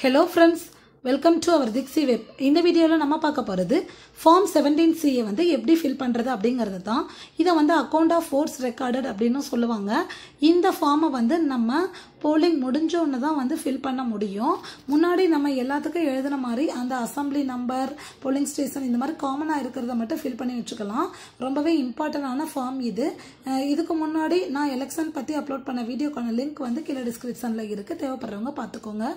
hello friends welcome to our திக்ஸி web இந்த வீடியோவில் நம்ம பார்க்க போகிறது ஃபார்ம் செவன்டீன் சியை வந்து எப்படி ஃபில் பண்ணுறது அப்படிங்கிறது தான் இதை வந்து அக்கௌண்ட் ஆஃப் ஃபோர்ஸ் ரெக்கார்டட் அப்படின்னு சொல்லுவாங்க இந்த ஃபார்மை வந்து நம்ம போலிங் முடிஞ்சோன்னு தான் வந்து ஃபில் பண்ண முடியும் முன்னாடி நம்ம எல்லாத்துக்கும் எழுதுன மாதிரி அந்த அசம்பிளி நம்பர் போலிங் ஸ்டேஷன் இந்த மாதிரி காமனாக இருக்கிறத மட்டும் ஃபில் பண்ணி வச்சுக்கலாம் ரொம்பவே இம்பார்ட்டண்டான ஃபார்ம் இது இதுக்கு முன்னாடி நான் எலெக்ஷன் பற்றி அப்லோட் பண்ண வீடியோக்கான லிங்க் வந்து கீழே டிஸ்கிரிப்ஷனில் இருக்குது தேவைப்படுறவங்க பார்த்துக்கோங்க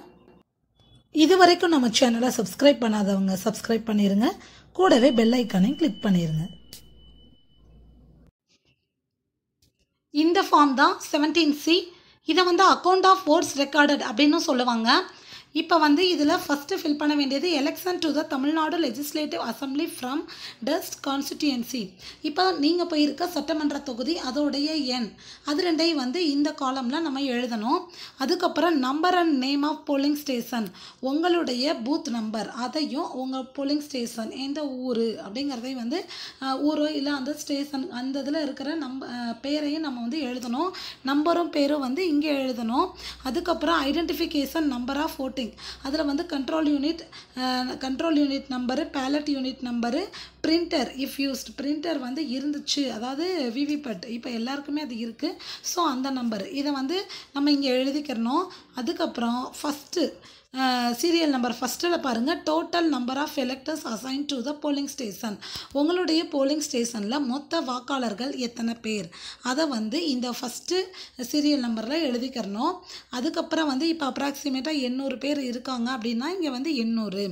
இது வரைக்கும் நம்ம சேனலை சப்ஸ்கிரைப் பண்ணாதவங்க சப்ஸ்கிரைப் பண்ணிடுங்க கூடவே பெல் ஐக்கானையும் கிளிக் பண்ணிடுங்க இந்த ஃபார்ம் தான் செவன்டீன் சி இதை வந்து அக்கௌண்ட் ஆஃப் ஓட்ஸ் ரெக்கார்டட் அப்படின்னு சொல்லுவாங்க இப்போ வந்து இதில் ஃபஸ்ட்டு ஃபில் பண்ண வேண்டியது election to the Tamil Nadu legislative assembly from dust constituency இப்போ நீங்கள் போயிருக்க சட்டமன்ற தொகுதி அதோடைய எண் அது ரெண்டையும் வந்து இந்த காலமில் நம்ம எழுதணும் அதுக்கப்புறம் number and name of polling station உங்களுடைய பூத் நம்பர் அதையும் உங்கள் போலிங் ஸ்டேஷன் எந்த ஊர் அப்படிங்கிறதையும் வந்து ஊரோ இல்லை அந்த ஸ்டேஷன் அந்த இதில் இருக்கிற நம்ப பேரையும் நம்ம வந்து எழுதணும் நம்பரும் பேரும் வந்து இங்கே எழுதணும் அதுக்கப்புறம் ஐடென்டிஃபிகேஷன் நம்பர் ஆஃப் ஷிஃப்டிங் அதில் வந்து control unit control unit number ballot unit number printer if used printer வந்து இருந்துச்சு அதாவது பட் இப்போ எல்லாருக்குமே அது இருக்குது ஸோ அந்த நம்பர் இதை வந்து நம்ம இங்கே எழுதிக்கிறணும் அதுக்கப்புறம் ஃபஸ்ட்டு சீரியல் நம்பர் ஃபஸ்ட்டில் பாருங்கள் total number of electors assigned to the polling station உங்களுடைய போலிங் ஸ்டேஷனில் மொத்த வாக்காளர்கள் எத்தனை பேர் அதை வந்து இந்த ஃபஸ்ட்டு சீரியல் நம்பரில் எழுதிக்கிறணும் அதுக்கப்புறம் வந்து இப்போ அப்ராக்சிமேட்டாக எண்ணூறு பேர் இருக்காங்க அப்படின்னா இங்கே வந்து எண்ணூறு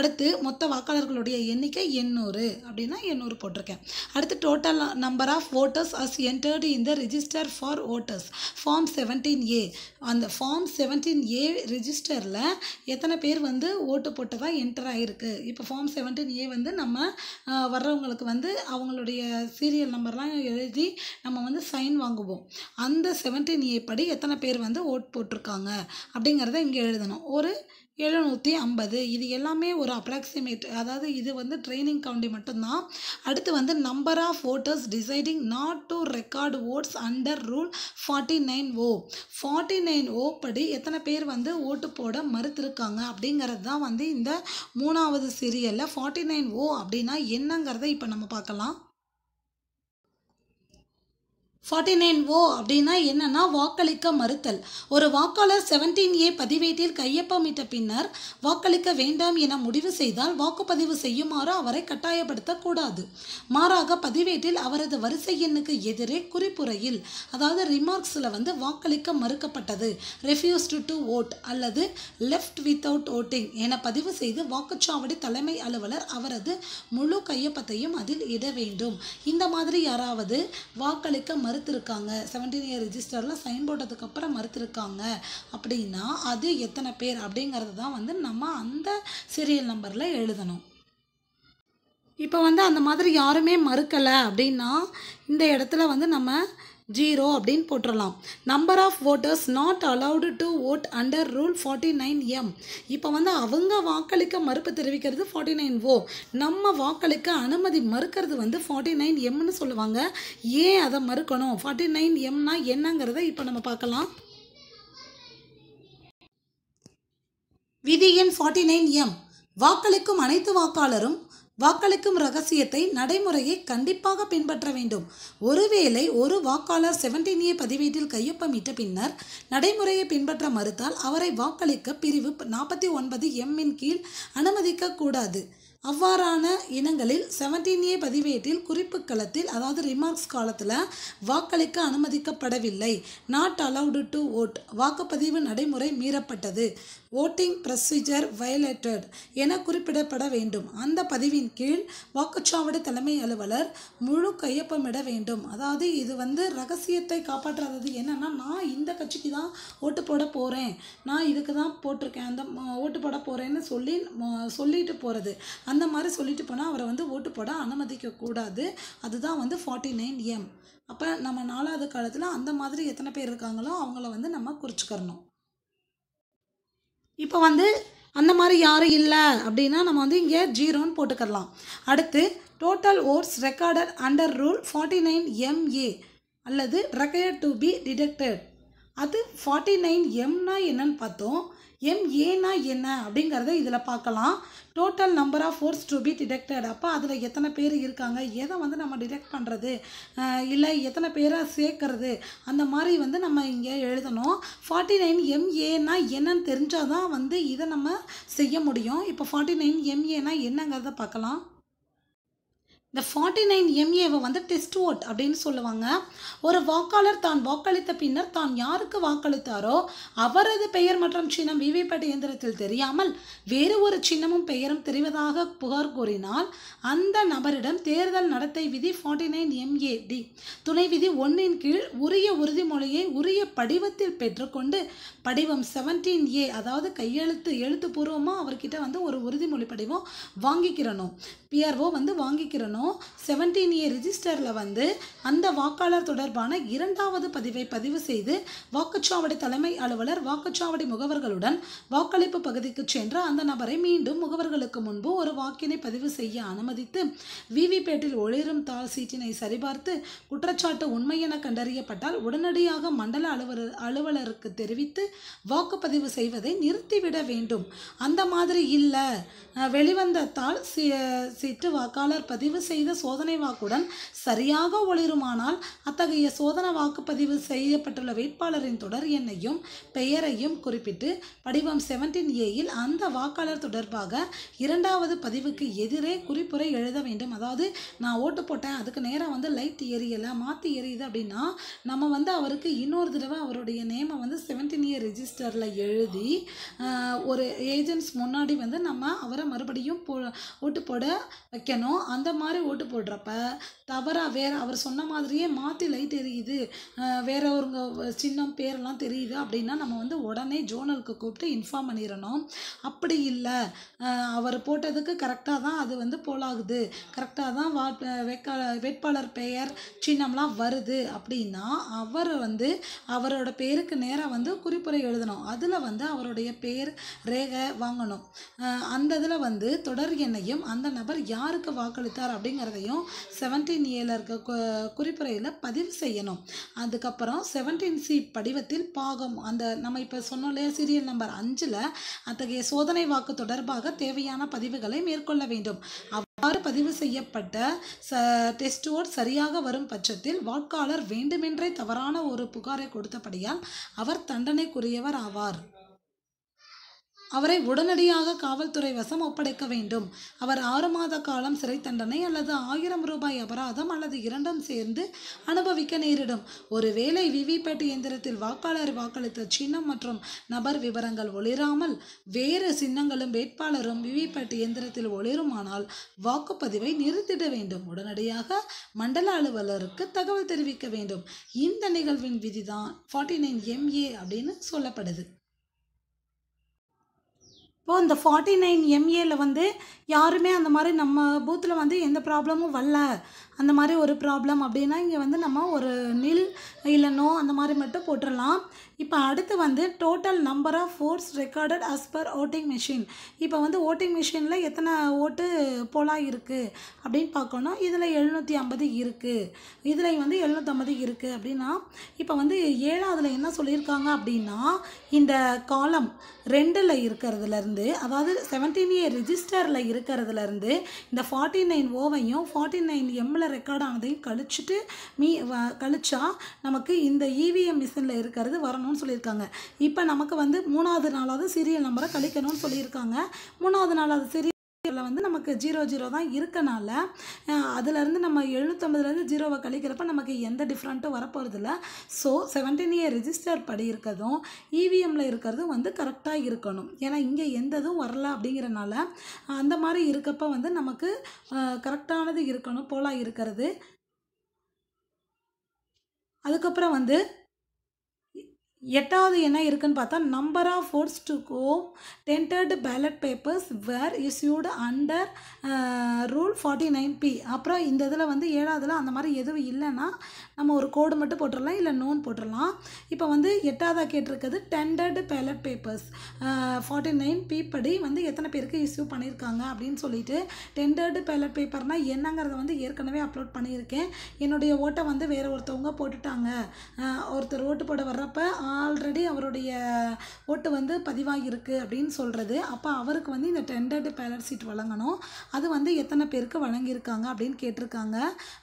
அடுத்து மொத்த வாக்காளர்களுடைய எண்ணிக்கை எண்ணூறு அப்படின்னா எண்ணூறு போட்டிருக்கேன் அடுத்து total number of voters as entered in the register for voters form seventeen A அந்த ஃபார்ம் செவன்டீன் ஏ ரிஜிஸ்டரில் எத்தனை பேர் வந்து ஓட்டு போட்டதாக என்டர் ஆகிருக்கு இப்போ ஃபார்ம் செவன்டீன் ஏ வந்து நம்ம வர்றவங்களுக்கு வந்து அவங்களுடைய சீரியல் நம்பர்லாம் எழுதி நம்ம வந்து சைன் வாங்குவோம் அந்த செவன்டீன் ஏ படி எத்தனை பேர் வந்து ஓட் போட்டிருக்காங்க அப்படிங்கிறத இங்கே எழுதணும் ஒரு எழுநூற்றி ஐம்பது இது எல்லாமே ஒரு அப்ராக்சிமேட் அதாவது இது வந்து ட்ரைனிங் கவுண்டி மட்டும்தான் அடுத்து வந்து number of voters deciding not to record votes under rule forty nine O forty nine O படி எத்தனை பேர் வந்து ஓட்டு போட மறுத்திருக்காங்க அப்படிங்கிறது தான் வந்து இந்த மூணாவது சீரியலில் ஃபார்ட்டி நைன் ஓ அப்படின்னா என்னங்கிறத இப்போ நம்ம பார்க்கலாம் ஃபார்ட்டி நைன் ஓ அப்படின்னா என்னென்னா வாக்களிக்க மறுத்தல் ஒரு வாக்காளர் செவன்டீன் ஏ பதிவேட்டில் கையொப்பமிட்ட பின்னர் வாக்களிக்க வேண்டாம் என முடிவு செய்தால் வாக்குப்பதிவு செய்யுமாறு அவரை கட்டாயப்படுத்தக்கூடாது மாறாக பதிவேட்டில் அவரது வரிசை எண்ணுக்கு எதிரே குறிப்புரையில் அதாவது ரிமார்க்ஸில் வந்து வாக்களிக்க மறுக்கப்பட்டது ரெஃப்யூஸ்டு டு ஓட் அல்லது லெஃப்ட் வித்தவுட் ஓட்டிங் என பதிவு செய்து வாக்குச்சாவடி தலைமை அலுவலர் அவரது முழு கையொப்பத்தையும் அதில் இட வேண்டும் இந்த மாதிரி யாராவது வாக்களிக்க மறு மறுத்துருக்காங்க செவன்டீன் இயர் ரிஜிஸ்டரில் சைன் போட்டதுக்கப்புறம் அப்புறம் மறுத்துருக்காங்க அப்படின்னா அது எத்தனை பேர் அப்படிங்கிறது தான் வந்து நம்ம அந்த சீரியல் நம்பரில் எழுதணும் இப்போ வந்து அந்த மாதிரி யாருமே மறுக்கலை அப்படின்னா இந்த இடத்துல வந்து நம்ம ஜீரோ அப்படின்னு போட்டுடலாம் number of voters not allowed to vote under rule forty nine M இப்போ வந்து அவங்க வாக்களிக்க மறுப்பு தெரிவிக்கிறது ஃபார்ட்டி நைன் ஓ நம்ம வாக்களிக்க அனுமதி மறுக்கிறது வந்து ஃபார்ட்டி நைன் எம்னு சொல்லுவாங்க ஏன் அதை மறுக்கணும் ஃபார்ட்டி நைன் எம்னா என்னங்கிறத இப்போ நம்ம பார்க்கலாம் விதி எண் ஃபார்ட்டி நைன் எம் வாக்களிக்கும் அனைத்து வாக்காளரும் வாக்களிக்கும் ரகசியத்தை நடைமுறையை கண்டிப்பாக பின்பற்ற வேண்டும் ஒருவேளை ஒரு வாக்காளர் செவன்டீன் ஏ பதிவேட்டில் கையொப்பமிட்ட பின்னர் நடைமுறையை பின்பற்ற மறுத்தால் அவரை வாக்களிக்க பிரிவு நாற்பத்தி ஒன்பது எம்மின் கீழ் அனுமதிக்க கூடாது அவ்வாறான இனங்களில் செவன்டீன் ஏ பதிவேட்டில் குறிப்பு களத்தில் அதாவது ரிமார்க்ஸ் காலத்தில் வாக்களிக்க அனுமதிக்கப்படவில்லை நாட் அலவுடு டு ஓட் வாக்குப்பதிவு நடைமுறை மீறப்பட்டது ஓட்டிங் ப்ரொசீஜர் வயலேட்டட் என குறிப்பிடப்பட வேண்டும் அந்த பதிவின் கீழ் வாக்குச்சாவடி தலைமை அலுவலர் முழு கையொப்பமிட வேண்டும் அதாவது இது வந்து ரகசியத்தை காப்பாற்றாதது என்னென்னா நான் இந்த கட்சிக்கு தான் ஓட்டு போட போகிறேன் நான் இதுக்கு தான் போட்டிருக்கேன் அந்த ஓட்டு போட போகிறேன்னு சொல்லி சொல்லிட்டு போகிறது அந்த மாதிரி சொல்லிட்டு போனால் அவரை வந்து ஓட்டு போட அனுமதிக்கக்கூடாது அதுதான் வந்து ஃபார்ட்டி நைன் எம் அப்போ நம்ம நாலாவது காலத்தில் அந்த மாதிரி எத்தனை பேர் இருக்காங்களோ அவங்கள வந்து நம்ம குறிச்சிக்கிறணும் இப்போ வந்து அந்த மாதிரி யாரும் இல்லை அப்படின்னா நம்ம வந்து இங்கே ஜீரோன்னு போட்டுக்கலாம் அடுத்து total votes recorded under rule forty nine MA அல்லது ரெக்கையர் டு பி டிடெக்டட் அது ஃபார்ட்டி நைன் எம்னா என்னன்னு பார்த்தோம் ஏனா என்ன அப்படிங்கிறத இதில் பார்க்கலாம் total number of force to be detected அப்போ அதில் எத்தனை பேர் இருக்காங்க எதை வந்து நம்ம டிடெக்ட் பண்ணுறது இல்லை எத்தனை பேரை சேர்க்கறது அந்த மாதிரி வந்து நம்ம இங்கே எழுதணும் ஃபார்ட்டி நைன் எம்ஏனா என்னன்னு தெரிஞ்சால் தான் வந்து இதை நம்ம செய்ய முடியும் இப்போ ஃபார்ட்டி நைன் எம்ஏனா என்னங்கிறத பார்க்கலாம் இந்த ஃபார்ட்டி நைன் எம்ஏவை வந்து டெஸ்ட் ஓட் அப்படின்னு சொல்லுவாங்க ஒரு வாக்காளர் தான் வாக்களித்த பின்னர் தான் யாருக்கு வாக்களித்தாரோ அவரது பெயர் மற்றும் சின்னம் விவிபேட் இயந்திரத்தில் தெரியாமல் வேறு ஒரு சின்னமும் பெயரும் தெரிவதாக புகார் கூறினால் அந்த நபரிடம் தேர்தல் நடத்தை விதி ஃபார்ட்டி நைன் எம்ஏ டி துணை விதி ஒன்றின் கீழ் உரிய உறுதிமொழியை உரிய படிவத்தில் பெற்றுக்கொண்டு படிவம் செவன்டீன் ஏ அதாவது கையெழுத்து எழுத்துப்பூர்வமாக அவர்கிட்ட வந்து ஒரு உறுதிமொழி படிவம் வாங்கிக்கிறனும் பிஆர்ஓ வந்து வாங்கிக்கிறனும் செவன்டீன் இயர் ரிஜிஸ்டரில் வந்து அந்த வாக்காளர் தொடர்பான இரண்டாவது பதிவை பதிவு செய்து வாக்குச்சாவடி தலைமை அலுவலர் வாக்குச்சாவடி முகவர்களுடன் வாக்களிப்பு பகுதிக்கு சென்று அந்த நபரை மீண்டும் முகவர்களுக்கு முன்பு ஒரு வாக்கினை பதிவு செய்ய அனுமதித்து விவிபேட்டில் ஒளிரும் தாள் சீட்டினை சரிபார்த்து குற்றச்சாட்டு உண்மை என கண்டறியப்பட்டால் உடனடியாக மண்டல அலுவலர் அலுவலருக்கு தெரிவித்து வாக்குப்பதிவு செய்வதை நிறுத்திவிட வேண்டும் அந்த மாதிரி இல்லை வெளிவந்த தாள் சீட்டு வாக்காளர் பதிவு செய்த சோதனை வாக்குடன் சரியாக ஒளிருமானால் அத்தகைய சோதனை வாக்குப்பதிவு செய்யப்பட்டுள்ள வேட்பாளரின் தொடர் எண்ணையும் பெயரையும் குறிப்பிட்டு படிவம் செவன்டீன் ஏயில் அந்த வாக்காளர் தொடர்பாக இரண்டாவது பதிவுக்கு எதிரே குறிப்புரை எழுத வேண்டும் அதாவது நான் ஓட்டு போட்டேன் அதுக்கு நேராக வந்து லைட் எரியலை மாற்றி எரியுது அப்படின்னா நம்ம வந்து அவருக்கு இன்னொரு தடவை அவருடைய நேமை வந்து செவன்டீன் இயர் ரிஜிஸ்டரில் எழுதி ஒரு ஏஜென்ட்ஸ் முன்னாடி வந்து நம்ம அவரை மறுபடியும் போ ஓட்டு போட வைக்கணும் அந்த மாதிரி மாதிரி ஓட்டு போடுறப்ப தவறாக வேறு அவர் சொன்ன மாதிரியே மாற்றி லைட் எரியுது வேற ஒருங்க சின்னம் பேரெல்லாம் தெரியுது அப்படின்னா நம்ம வந்து உடனே ஜோனலுக்கு கூப்பிட்டு இன்ஃபார்ம் பண்ணிடணும் அப்படி இல்லை அவர் போட்டதுக்கு கரெக்டாக தான் அது வந்து போலாகுது கரெக்டாக தான் வா வேட்பா வேட்பாளர் பெயர் சின்னம்லாம் வருது அப்படின்னா அவர் வந்து அவரோட பேருக்கு நேராக வந்து குறிப்புரை எழுதணும் அதில் வந்து அவருடைய பேர் ரேகை வாங்கணும் அந்த இதில் வந்து தொடர் எண்ணையும் அந்த நபர் யாருக்கு வாக்களித்தார் அப்படின்னு அப்படிங்கிறதையும் செவன்டீன் ஏல இருக்க குறிப்புரையில் பதிவு செய்யணும் அதுக்கப்புறம் செவன்டீன் சி படிவத்தில் பாகம் அந்த நம்ம இப்போ சொன்னோம் இல்லையா சீரியல் நம்பர் அஞ்சில் அத்தகைய சோதனை வாக்கு தொடர்பாக தேவையான பதிவுகளை மேற்கொள்ள வேண்டும் அவ்வாறு பதிவு செய்யப்பட்ட டெஸ்டோட் டெஸ்டோர் சரியாக வரும் பட்சத்தில் வாக்காளர் வேண்டுமென்றே தவறான ஒரு புகாரை கொடுத்தபடியால் அவர் தண்டனைக்குரியவர் ஆவார் அவரை உடனடியாக காவல்துறை வசம் ஒப்படைக்க வேண்டும் அவர் ஆறு மாத காலம் சிறை தண்டனை அல்லது ஆயிரம் ரூபாய் அபராதம் அல்லது இரண்டும் சேர்ந்து அனுபவிக்க நேரிடும் ஒருவேளை விவிபேட் இயந்திரத்தில் வாக்காளர் வாக்களித்த சின்னம் மற்றும் நபர் விவரங்கள் ஒளிராமல் வேறு சின்னங்களும் வேட்பாளரும் விவிபேட் இயந்திரத்தில் ஒளிருமானால் வாக்குப்பதிவை நிறுத்திட வேண்டும் உடனடியாக மண்டல அலுவலருக்கு தகவல் தெரிவிக்க வேண்டும் இந்த நிகழ்வின் விதிதான் ஃபார்ட்டி நைன் எம்ஏ அப்படின்னு சொல்லப்படுது இப்போது இந்த ஃபார்ட்டி நைன் எம்ஏல வந்து யாருமே அந்த மாதிரி நம்ம பூத்தில் வந்து எந்த ப்ராப்ளமும் வரல அந்த மாதிரி ஒரு ப்ராப்ளம் அப்படின்னா இங்கே வந்து நம்ம ஒரு நில் இல்லைனோ அந்த மாதிரி மட்டும் போட்டுடலாம் இப்போ அடுத்து வந்து total number of votes recorded as per voting machine இப்போ வந்து ஓட்டிங் மிஷினில் எத்தனை ஓட்டு போலா இருக்குது அப்படின்னு பார்க்கணும் இதில் எழுநூற்றி ஐம்பது இருக்குது இதில் வந்து எழுநூற்றம்பது இருக்குது அப்படின்னா இப்போ வந்து ஏழாவதுல என்ன சொல்லியிருக்காங்க அப்படின்னா இந்த காலம் ரெண்டில் இருக்கிறதுலேருந்து வந்து அதாவது செவன்டீன் இயர் ரிஜிஸ்டரில் இருக்கிறதுலேருந்து இந்த ஃபார்ட்டி நைன் ஓவையும் ஃபார்ட்டி நைன் எம்மில் ரெக்கார்ட் ஆனதையும் கழிச்சுட்டு மீ கழிச்சா நமக்கு இந்த இவிஎம் e மிஷினில் இருக்கிறது வரணும்னு சொல்லியிருக்காங்க இப்போ நமக்கு வந்து மூணாவது நாளாவது சீரியல் நம்பரை கழிக்கணும்னு சொல்லியிருக்காங்க மூணாவது நாளாவது சீரியல் இதில் வந்து நமக்கு ஜீரோ ஜீரோ தான் இருக்கனால அதுலேருந்து நம்ம எழுநூற்றம்பதுலேருந்து ஜீரோவை கழிக்கிறப்ப நமக்கு எந்த டிஃப்ரெண்ட்டும் வரப்போகிறது இல்லை ஸோ செவன்டீன் இயர் ரிஜிஸ்டர் படி இருக்கிறதும் இவிஎம்மில் e இருக்கிறதும் வந்து கரெக்டாக இருக்கணும் ஏன்னா இங்கே எந்த இதுவும் வரல அப்படிங்கிறனால அந்த மாதிரி இருக்கப்போ வந்து நமக்கு கரெக்டானது இருக்கணும் போலாக இருக்கிறது அதுக்கப்புறம் வந்து எட்டாவது என்ன இருக்குன்னு பார்த்தா number of force to whom tendered ballot papers were issued under rule forty nine B அப்புறம் இந்த இதில் வந்து ஏழாவதுல அந்த மாதிரி எதுவும் இல்லைன்னா நம்ம ஒரு கோடு மட்டும் போட்டுடலாம் இல்லை நோன் போட்டுடலாம் இப்போ வந்து எட்டாவதாக கேட்டிருக்கிறது tendered ballot papers forty nine B படி வந்து எத்தனை பேருக்கு இஸ்யூ பண்ணியிருக்காங்க அப்படின்னு சொல்லிட்டு டெண்டர்டு பேலட் பேப்பர்னால் என்னங்கிறத வந்து ஏற்கனவே அப்லோட் பண்ணியிருக்கேன் என்னுடைய ஓட்டை வந்து வேறு ஒருத்தவங்க போட்டுட்டாங்க ஒருத்தர் ஓட்டு போட வர்றப்போ ஆல்ரெடி அவருடைய ஓட்டு வந்து பதிவாகியிருக்கு அப்படின்னு சொல்கிறது அப்போ அவருக்கு வந்து இந்த டெண்டர்டு பேலட் சீட் வழங்கணும் அது வந்து எத்தனை பேருக்கு வழங்கியிருக்காங்க அப்படின்னு கேட்டிருக்காங்க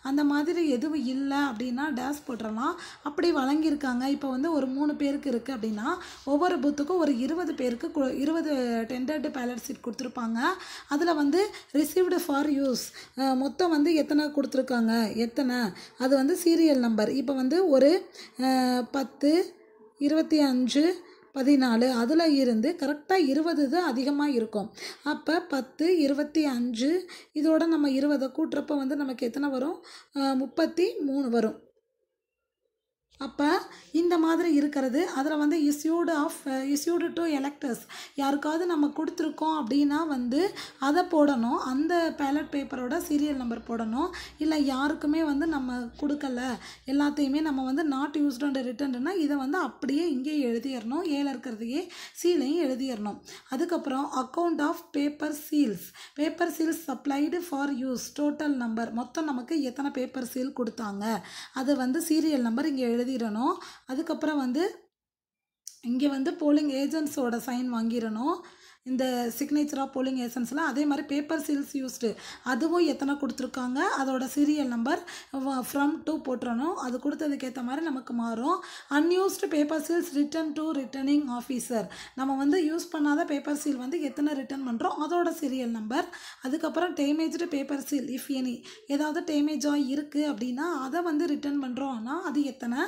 அந்த மாதிரி எதுவும் இல்லை அப்படின்னா டேஸ் போட்டுடலாம் அப்படி வழங்கியிருக்காங்க இப்போ வந்து ஒரு மூணு பேருக்கு இருக்குது அப்படின்னா ஒவ்வொரு பூத்துக்கும் ஒரு இருபது பேருக்கு இருபது டெண்டர்டு பேலட் சீட் கொடுத்துருப்பாங்க அதில் வந்து ரிசீவ்டு ஃபார் யூஸ் மொத்தம் வந்து எத்தனை கொடுத்துருக்காங்க எத்தனை அது வந்து சீரியல் நம்பர் இப்போ வந்து ஒரு பத்து இருபத்தி அஞ்சு பதினாலு அதில் இருந்து கரெக்டாக இருபது தான் அதிகமாக இருக்கும் அப்போ பத்து இருபத்தி அஞ்சு இதோட நம்ம இருபதை கூட்டுறப்ப வந்து நமக்கு எத்தனை வரும் முப்பத்தி மூணு வரும் அப்போ இந்த மாதிரி இருக்கிறது அதில் வந்து issued of issued to electors யாருக்காவது நம்ம கொடுத்துருக்கோம் அப்படின்னா வந்து அதை போடணும் அந்த பேலட் பேப்பரோட சீரியல் நம்பர் போடணும் இல்லை யாருக்குமே வந்து நம்ம கொடுக்கல எல்லாத்தையுமே நம்ம வந்து நாட் யூஸ்டு அண்ட் ரிட்டன்னா இதை வந்து அப்படியே இங்கேயே எழுதிடணும் ஏல இருக்கிறதையே சீலையும் எழுதிடணும் அதுக்கப்புறம் account of paper seals paper seals supplied for use total number மொத்தம் நமக்கு எத்தனை பேப்பர் சீல் கொடுத்தாங்க அதை வந்து சீரியல் நம்பர் இங்கே எழுதி எழுதிடணும் அதுக்கப்புறம் வந்து இங்கே வந்து போலிங் ஏஜென்ட்ஸோட சைன் வாங்கிடணும் இந்த சிக்னேச்சர் ஆஃப் போலிங் ஏசன்ஸ்லாம் அதே மாதிரி பேப்பர் சீல்ஸ் யூஸ்டு அதுவும் எத்தனை கொடுத்துருக்காங்க அதோட சீரியல் நம்பர் ஃப்ரம் டூ போட்டுறணும் அது கொடுத்ததுக்கேற்ற மாதிரி நமக்கு மாறும் unused paper seals return to returning officer நம்ம வந்து யூஸ் பண்ணாத பேப்பர் சீல் வந்து எத்தனை ரிட்டர்ன் பண்ணுறோம் அதோட சீரியல் நம்பர் அதுக்கப்புறம் damaged paper seal if any ஏதாவது டேமேஜாக இருக்குது அப்படின்னா அதை வந்து ரிட்டர்ன் பண்ணுறோம்னா அது எத்தனை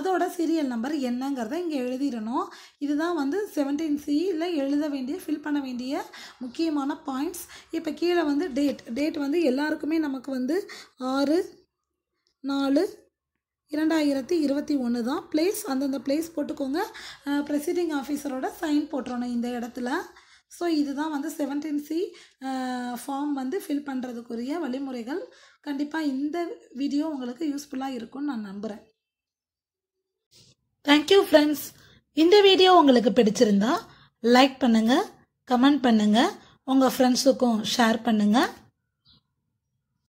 அதோட சீரியல் நம்பர் என்னங்கிறத இங்கே எழுதிடணும் இதுதான் வந்து செவன்டீன் சி இல்லை எழுத வேண்டிய ஃபில் பண்ண வேண்டிய முக்கியமான பாயிண்ட்ஸ் இப்போ கீழே வந்து டேட் டேட் வந்து எல்லாருக்குமே நமக்கு வந்து ஆறு நாலு இரண்டாயிரத்தி இருபத்தி ஒன்று தான் பிளேஸ் அந்தந்த பிளேஸ் போட்டுக்கோங்க ப்ரெசிடிங் ஆஃபீஸரோட சைன் போட்டுறணும் இந்த இடத்துல ஸோ இதுதான் வந்து செவன்டீன் சி ஃபார்ம் வந்து ஃபில் பண்ணுறதுக்குரிய வழிமுறைகள் கண்டிப்பாக இந்த வீடியோ உங்களுக்கு யூஸ்ஃபுல்லாக இருக்கும்னு நான் நம்புகிறேன் தேங்க்யூ ஃப்ரெண்ட்ஸ் இந்த வீடியோ உங்களுக்கு பிடிச்சிருந்தா லைக் பண்ணுங்கள் கமெண்ட் பண்ணுங்கள் உங்கள் ஃப்ரெண்ட்ஸுக்கும் ஷேர் பண்ணுங்கள்